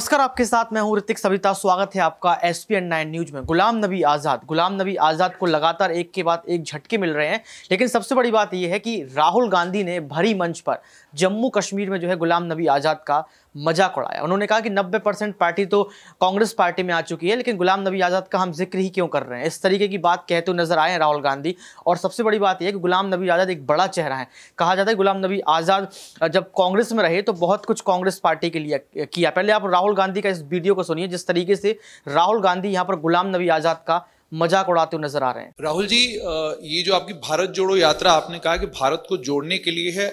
नमस्कार आपके साथ मैं हूं ऋतिक सविता स्वागत है आपका S P N nine news में गुलाम नबी आज़ाद गुलाम नबी आज़ाद को लगातार एक के बाद एक झटके मिल रहे हैं लेकिन सबसे बड़ी बात यह है कि राहुल गांधी ने भरी मंच पर जम्मू कश्मीर में जो है गुलाम नबी आज़ाद का मजाक उड़ाया उन्होंने कहा कि 90 परसेंट पार्टी तो कांग्रेस पार्टी में आ चुकी है लेकिन गुलाम नबी आज़ाद का हम जिक्र ही क्यों कर रहे हैं इस तरीके की बात कहते तो हुए नजर आए हैं राहुल गांधी और सबसे बड़ी बात यह है कि गुलाम नबी आज़ाद एक बड़ा चेहरा है कहा जाता है गुलाम नबी आज़ाद जब कांग्रेस में रहे तो बहुत कुछ कांग्रेस पार्टी के लिए किया पहले आप राहुल गांधी का इस वीडियो को सुनिए जिस तरीके से राहुल गांधी यहाँ पर गुलाम नबी आज़ाद का मजाक उड़ाते हुए नजर आ रहे हैं राहुल जी ये जो आपकी भारत जोड़ो यात्रा आपने कहा कि भारत को जोड़ने के लिए है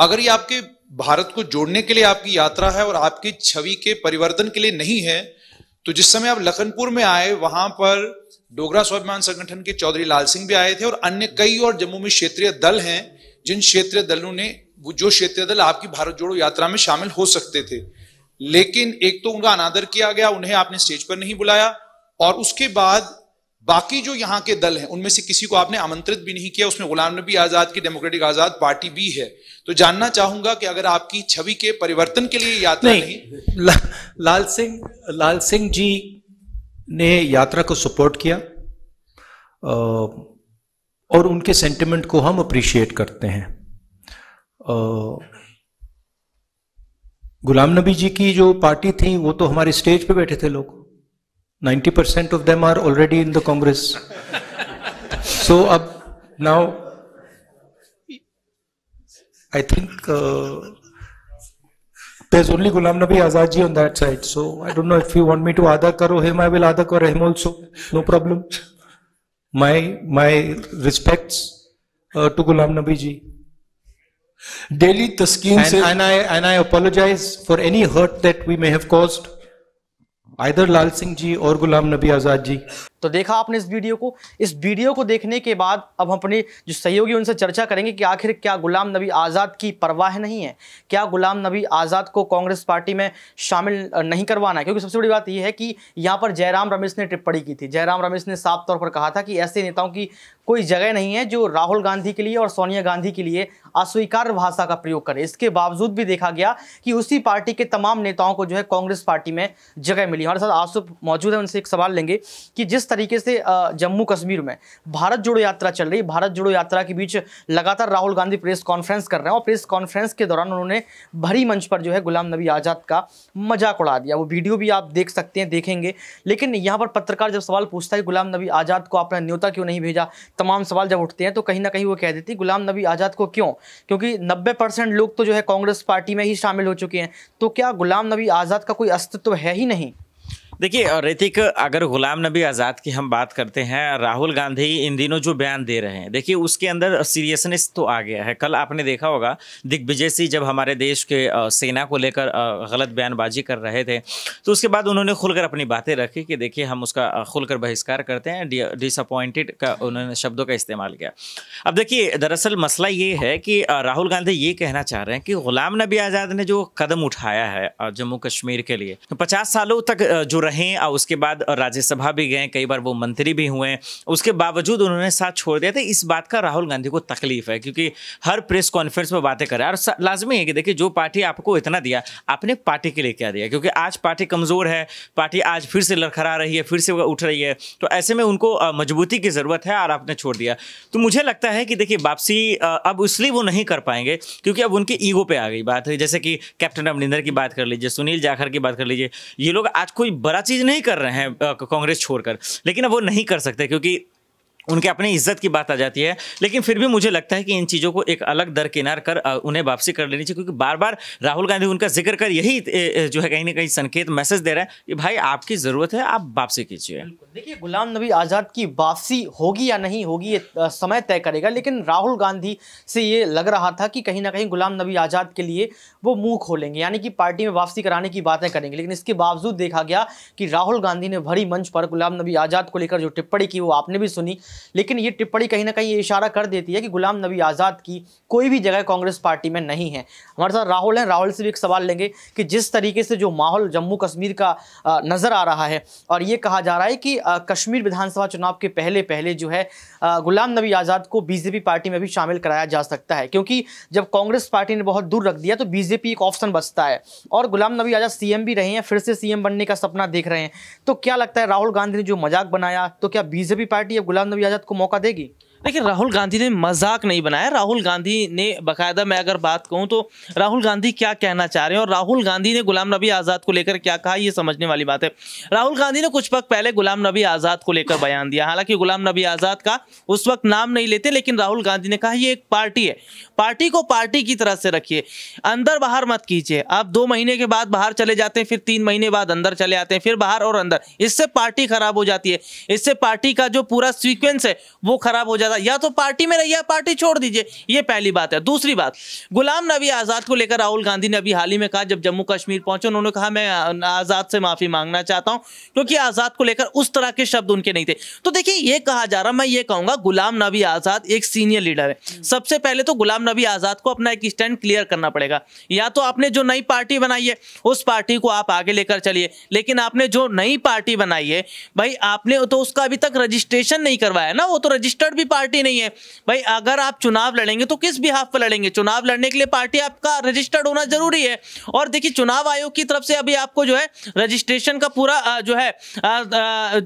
अगर ये आपके भारत को जोड़ने के लिए आपकी यात्रा है और आपकी छवि के परिवर्तन के लिए नहीं है तो जिस समय आप लखनपुर में आए वहां पर डोगरा स्वाभिमान संगठन के चौधरी लाल सिंह भी आए थे और अन्य कई और जम्मू में क्षेत्रीय दल हैं जिन क्षेत्रीय दलों ने वो जो क्षेत्रीय दल आपकी भारत जोड़ो यात्रा में शामिल हो सकते थे लेकिन एक तो उनका अनादर किया गया उन्हें आपने स्टेज पर नहीं बुलाया और उसके बाद बाकी जो यहाँ के दल हैं उनमें से किसी को आपने आमंत्रित भी नहीं किया उसमें गुलाम नबी आज़ाद की डेमोक्रेटिक आज़ाद पार्टी भी है तो जानना चाहूंगा कि अगर आपकी छवि के परिवर्तन के लिए यात्रा नहीं, नहीं। ला, लाल सिंह लाल सिंह जी ने यात्रा को सपोर्ट किया और उनके सेंटिमेंट को हम अप्रिशिएट करते हैं गुलाम नबी जी की जो पार्टी थी वो तो हमारे स्टेज पे बैठे थे लोग 90% of them are already in the Congress. so uh, now, I think uh, there's only Gulam Nabi Azadji on that side. So I don't know if you want me to Adha Karo him, I will Adha Karo him also. No problem. My, my respects uh, to Gulam Nabi ji. Daily Taskeen and, and I, and I apologize for any hurt that we may have caused. Either Lal Singh ji और गुलाम नबी आजाद जी तो देखा आपने इस video को इस video को देखने के बाद अब हम अपने जो सहयोगी उनसे चर्चा करेंगे कि आखिर क्या गुलाम नबी आज़ाद की परवाह नहीं है क्या गुलाम नबी आज़ाद को कांग्रेस पार्टी में शामिल नहीं करवाना है क्योंकि सबसे बड़ी बात यह है कि यहाँ पर जयराम रमेश ने टिप्पणी की थी जयराम रमेश ने साफ तौर पर कहा था कि ऐसे नेताओं की कोई जगह नहीं है जो राहुल गांधी के लिए और सोनिया गांधी के लिए अस्वीकार भाषा का प्रयोग करें इसके बावजूद भी देखा गया कि उसी पार्टी के तमाम नेताओं को जो है कांग्रेस पार्टी में जगह मिली हमारे साथ आंसू मौजूद है उनसे एक सवाल लेंगे कि जिस तरीके से जम्मू कश्मीर में भारत जोड़ो यात्रा चल रही भारत जोड़ो यात्रा के बीच लगातार राहुल गांधी प्रेस कॉन्फ्रेंस कर रहे हैं और प्रेस कॉन्फ्रेंस के दौरान उन्होंने भरी मंच पर जो है गुलाम नबी आज़ाद का मजाक उड़ा दिया वो वीडियो भी आप देख सकते हैं देखेंगे लेकिन यहाँ पर पत्रकार जब सवाल पूछता है गुलाम नबी आज़ाद को आपने न्योता क्यों नहीं भेजा तमाम सवाल जब उठते हैं तो कहीं ना कहीं वो कह देती गुलाम नबी आज़ाद को क्यों क्योंकि नब्बे लोग तो जो है कांग्रेस पार्टी में ही शामिल हो चुके हैं तो क्या गुलाम नबी आज़ाद का कोई अस्तित्व है ही नहीं देखिए ऋतिक अगर गुलाम नबी आज़ाद की हम बात करते हैं राहुल गांधी इन दिनों जो बयान दे रहे हैं देखिए उसके अंदर सीरियसनेस तो आ गया है कल आपने देखा होगा दिग्विजय सिंह जब हमारे देश के सेना को लेकर गलत बयानबाजी कर रहे थे तो उसके बाद उन्होंने खुलकर अपनी बातें रखी कि देखिए हम उसका खुलकर बहिष्कार करते हैं डिसअपॉइंटेड का उन्होंने शब्दों का इस्तेमाल किया अब देखिए दरअसल मसला ये है कि राहुल गांधी ये कहना चाह रहे हैं कि गुलाम नबी आज़ाद ने जो कदम उठाया है जम्मू कश्मीर के लिए तो पचास सालों तक जो रहे रहे और उसके बाद राज्यसभा भी गए कई बार वो मंत्री भी हुए उसके बावजूद उन्होंने साथ छोड़ दिया था तो इस बात का राहुल गांधी को तकलीफ है क्योंकि हर प्रेस कॉन्फ्रेंस में बातें करें और लाजमी है कि देखिए जो पार्टी आपको इतना दिया आपने पार्टी के लिए क्या दिया क्योंकि आज पार्टी कमज़ोर है पार्टी आज फिर से लड़खड़ा रही है फिर से उठ रही है तो ऐसे में उनको मजबूती की ज़रूरत है और आपने छोड़ दिया तो मुझे लगता है कि देखिए वापसी अब इसलिए वो नहीं कर पाएंगे क्योंकि अब उनकी ईगो पे आ गई बात है जैसे कि कैप्टन अमरिंदर की बात कर लीजिए सुनील जाखर की बात कर लीजिए ये लोग आज कोई बड़ा चीज़ नहीं कर रहे हैं कांग्रेस छोड़कर लेकिन अब वो नहीं कर सकते क्योंकि उनके अपनी इज्जत की बात आ जाती है लेकिन फिर भी मुझे लगता है कि इन चीज़ों को एक अलग दरकिनार कर उन्हें वापसी कर लेनी चाहिए क्योंकि बार बार राहुल गांधी उनका जिक्र कर यही जो है कहीं ना कहीं संकेत मैसेज दे रहा है कि भाई आपकी ज़रूरत है आप वापसी कीजिए देखिए गुलाम नबी आज़ाद की वापसी होगी या नहीं होगी ये समय तय करेगा लेकिन राहुल गांधी से ये लग रहा था कि कहीं ना कहीं गुलाम नबी आज़ाद के लिए वो मुँह खोलेंगे यानी कि पार्टी में वापसी कराने की बातें करेंगे लेकिन इसके बावजूद देखा गया कि राहुल गांधी ने भरी मंच पर गुलाम नबी आज़ाद को लेकर जो टिप्पणी की वो आपने भी सुनी लेकिन ये टिप्पणी कहीं ना कहीं ये इशारा कर देती है कि गुलाम नबी आज़ाद की कोई भी जगह कांग्रेस पार्टी में नहीं है हमारे साथ राहुल हैं राहुल से भी एक सवाल लेंगे कि जिस तरीके से जो माहौल जम्मू कश्मीर का नज़र आ रहा है और ये कहा जा रहा है कि कश्मीर विधानसभा चुनाव के पहले पहले जो है गुलाम नबी आज़ाद को बीजेपी पार्टी में भी शामिल कराया जा सकता है क्योंकि जब कांग्रेस पार्टी ने बहुत दूर रख दिया तो बीजेपी एक ऑप्शन बचता है और गुलाम नबी आज़ाद सीएम भी रहे हैं फिर से सीएम बनने का सपना देख रहे हैं तो क्या लगता है राहुल गांधी ने जो मजाक बनाया तो क्या बीजेपी पार्टी अब गुलाम नबी आजाद को मौका देगी देखिए राहुल गांधी ने मजाक नहीं बनाया राहुल गांधी ने बाकायदा मैं अगर बात कहूँ तो राहुल गांधी क्या कहना चाह रहे हैं और राहुल गांधी ने गुलाम नबी आज़ाद को लेकर क्या कहा ये समझने वाली बात है राहुल गांधी ने कुछ वक्त पहले गुलाम नबी आज़ाद को लेकर बयान दिया हालांकि गुलाम नबी आज़ाद का उस वक्त नाम नहीं लेते लेकिन राहुल गांधी ने कहा ये एक पार्टी है पार्टी को पार्टी की तरह से रखिए अंदर बाहर मत कीजिए आप दो महीने के बाद बाहर चले जाते हैं फिर तीन महीने बाद अंदर चले आते हैं फिर बाहर और अंदर इससे पार्टी खराब हो जाती है इससे पार्टी का जो पूरा सीक्वेंस है वो खराब हो जाता जाएगा या तो पार्टी में रहिए पार्टी छोड़ दीजिए ये पहली बात है दूसरी बात गुलाम नबी आज़ाद को लेकर राहुल गांधी ने अभी हाल ही में कहा जब जम्मू कश्मीर पहुंचे उन्होंने कहा मैं आज़ाद से माफ़ी मांगना चाहता हूं क्योंकि आज़ाद को लेकर उस तरह के शब्द उनके नहीं थे तो देखिए ये कहा जा रहा मैं ये कहूँगा गुलाम नबी आज़ाद एक सीनियर लीडर है हम्म। सबसे पहले तो गुलाम नबी आज़ाद को अपना एक स्टैंड क्लियर करना पड़ेगा या तो आपने जो नई पार्टी बनाई है उस पार्टी को आप आगे लेकर चलिए लेकिन आपने जो नई पार्टी बनाई है भाई आपने तो उसका अभी तक रजिस्ट्रेशन नहीं करवाया ना वो तो रजिस्टर्ड भी पार्टी पार्टी नहीं है भाई अगर आप चुनाव लड़ेंगे तो किस बिहाफ पर लड़ेंगे चुनाव लड़ने के लिए पार्टी आपका रजिस्टर्ड होना जरूरी है और देखिए चुनाव आयोग की तरफ से अभी आपको जो है रजिस्ट्रेशन का पूरा जो है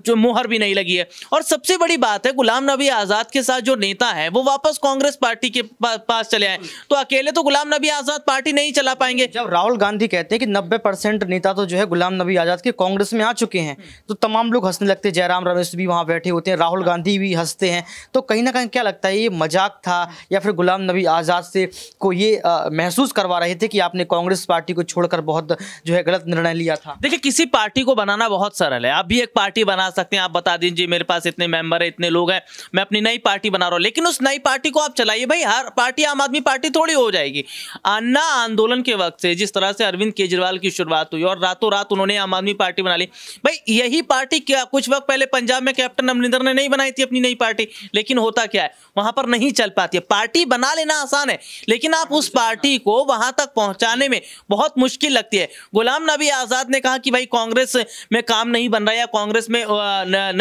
जो मुहर भी नहीं लगी है और सबसे बड़ी बात है गुलाम नबी आजाद के साथ जो नेता है वो वापस कांग्रेस पार्टी के पास चले आए तो अकेले तो गुलाम नबी आजाद पार्टी नहीं चला पाएंगे जब राहुल गांधी कहते हैं कि नब्बे परसेंट नेता तो जो है गुलाम नबी आजाद के कांग्रेस में आ चुके हैं तो तमाम लोग हंसने लगते हैं जयराम रमेश भी वहां बैठे होते हैं राहुल गांधी भी हंसते हैं तो कहीं कहीं ना कहीं क्या लगता है ये मजाक था या फिर गुलाम नबी आज़ाद से को ये महसूस करवा रहे थे कि आपने कांग्रेस पार्टी को छोड़कर बहुत जो है गलत निर्णय लिया था देखिए किसी पार्टी को बनाना बहुत सरल है आप भी एक पार्टी बना सकते हैं आप बता दीजिए मेरे पास इतने मेंबर है इतने लोग हैं मैं अपनी नई पार्टी बना रहा हूँ लेकिन उस नई पार्टी को आप चलाइए भाई हर पार्टी आम आदमी पार्टी थोड़ी हो जाएगी अन्ना आंदोलन के वक्त से जिस तरह से अरविंद केजरीवाल की शुरुआत हुई और रातों रात उन्होंने आम आदमी पार्टी बना ली भाई यही पार्टी क्या कुछ वक्त पहले पंजाब में कैप्टन अमरिंदर ने नहीं बनाई थी अपनी नई पार्टी लेकिन होता क्या है वहां पर नहीं चल पाती है पार्टी बना लेना आसान है लेकिन आप उस पार्टी को वहां तक पहुंचाने में बहुत मुश्किल लगती है गुलाम नबी आज़ाद ने कहा कि भाई कांग्रेस में काम नहीं बन रहा है या कांग्रेस में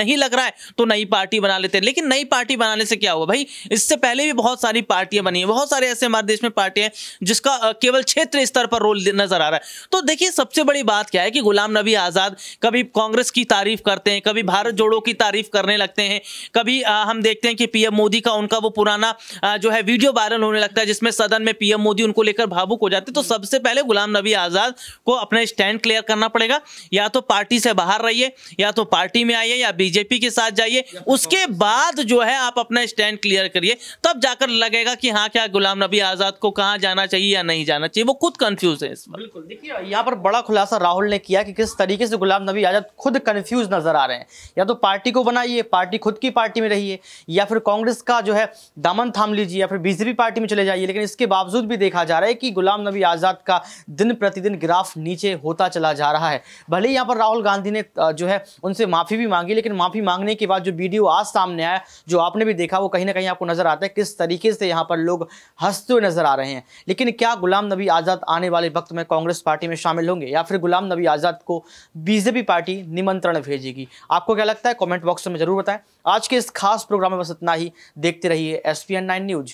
नहीं लग रहा है तो नई पार्टी बना लेते हैं लेकिन नई पार्टी बनाने से क्या हुआ भाई इससे पहले भी बहुत सारी पार्टियां बनी है बहुत सारे ऐसे हमारे देश में पार्टियां जिसका केवल क्षेत्र स्तर पर रोल नजर आ रहा है तो देखिए सबसे बड़ी बात क्या है कि गुलाम नबी आज़ाद कभी कांग्रेस की तारीफ करते हैं कभी भारत जोड़ो की तारीफ करने लगते हैं कभी हम देखते हैं कि पी पीएम मोदी का उनका वो पुराना जो है वीडियो वायरल होने लगता है जिसमें सदन में पीएम मोदी उनको लेकर भावुक हो जाते तो सबसे पहले गुलाम नबी आजाद को अपना स्टैंड क्लियर करना पड़ेगा या तो पार्टी से बाहर रहिए या तो पार्टी में आइए या बीजेपी के साथ जाइए उसके बाद जो है आप अपना स्टैंड क्लियर करिए तब जाकर लगेगा कि हाँ क्या गुलाम नबी आजाद को कहा जाना चाहिए या नहीं जाना चाहिए वो खुद कंफ्यूज है इसमें देखिए यहाँ पर बड़ा खुलासा राहुल ने किया कि किस तरीके से गुलाम नबी आजाद खुद कंफ्यूज नजर आ रहे हैं या तो पार्टी को बनाइए पार्टी खुद की पार्टी में रहिए या फिर कांग्रेस का जो है दामन थाम लीजिए या फिर बीजेपी पार्टी में चले जाइए लेकिन इसके बावजूद भी देखा जा रहा है कि गुलाम नबी आज़ाद का दिन प्रतिदिन ग्राफ नीचे होता चला जा रहा है भले ही यहाँ पर राहुल गांधी ने जो है उनसे माफ़ी भी मांगी लेकिन माफ़ी मांगने के बाद जो वीडियो आज सामने आया जो आपने भी देखा वो कहीं ना कहीं आपको नज़र आता है किस तरीके से यहाँ पर लोग हंसते हुए नज़र आ रहे हैं लेकिन क्या गुलाम नबी आज़ाद आने वाले वक्त में कांग्रेस पार्टी में शामिल होंगे या फिर गुलाम नबी आज़ाद को बीजेपी पार्टी निमंत्रण भेजेगी आपको क्या लगता है कॉमेंट बॉक्स में ज़रूर बताएं आज के इस खास प्रोग्राम में बस इतना ही देखते रहिए S P N nine news